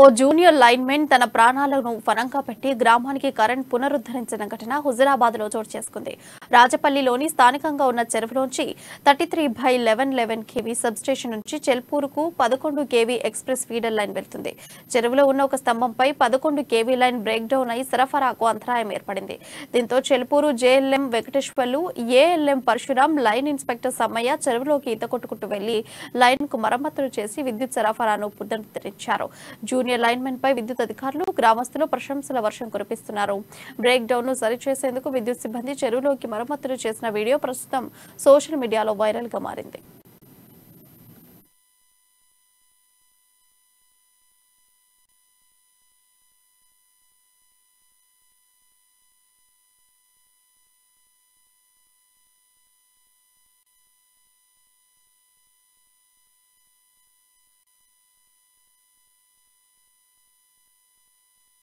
ఓ junior linemen తన ప్రాణాలను ఫలంగా పెట్టి గ్రామానికి కరెంట్ పునరుద్ధరించిన ఘటన హుజరాబాద్ లో చోటు చేసుకుంది రాజపల్లిలోని స్థానికంగా ఉన్న చెరువులోంచి thirty three by eleven eleven KV substation నుంచి చెల్పూరుకు పదకొండు కేవీ ఎక్స్ప్రెస్ ఫీడర్ లైన్ వెళ్తుంది చెరువులో ఉన్న ఒక స్తంభంపై పదకొండు కేవీ లైన్ బ్రేక్ డౌన్ అయి సరఫరాకు అంతరాయం ఏర్పడింది దీంతో Chelpur JLM Venkateswarlu ALM Parashuram line inspector Sammaiah చెరువులోకి ఈత కొట్టుకుంటూ వెళ్లి లైన్ కు మరమ్మతులు చేసి విద్యుత్ సరఫరాను పునరుద్ధరించారు జూనియర్ లైన్ మెన్ పై విద్యుత్ అధికారులు గ్రామస్తులు ప్రశంసల వర్షం కురిపిస్తున్నారు బ్రేక్ డౌన్ ను సరిచేసేందుకు విద్యుత్ సిబ్బంది చెరువులోకి మరమ్మతులు చేసిన వీడియో ప్రస్తుతం సోషల్ మీడియాలో వైరల్గా మారింది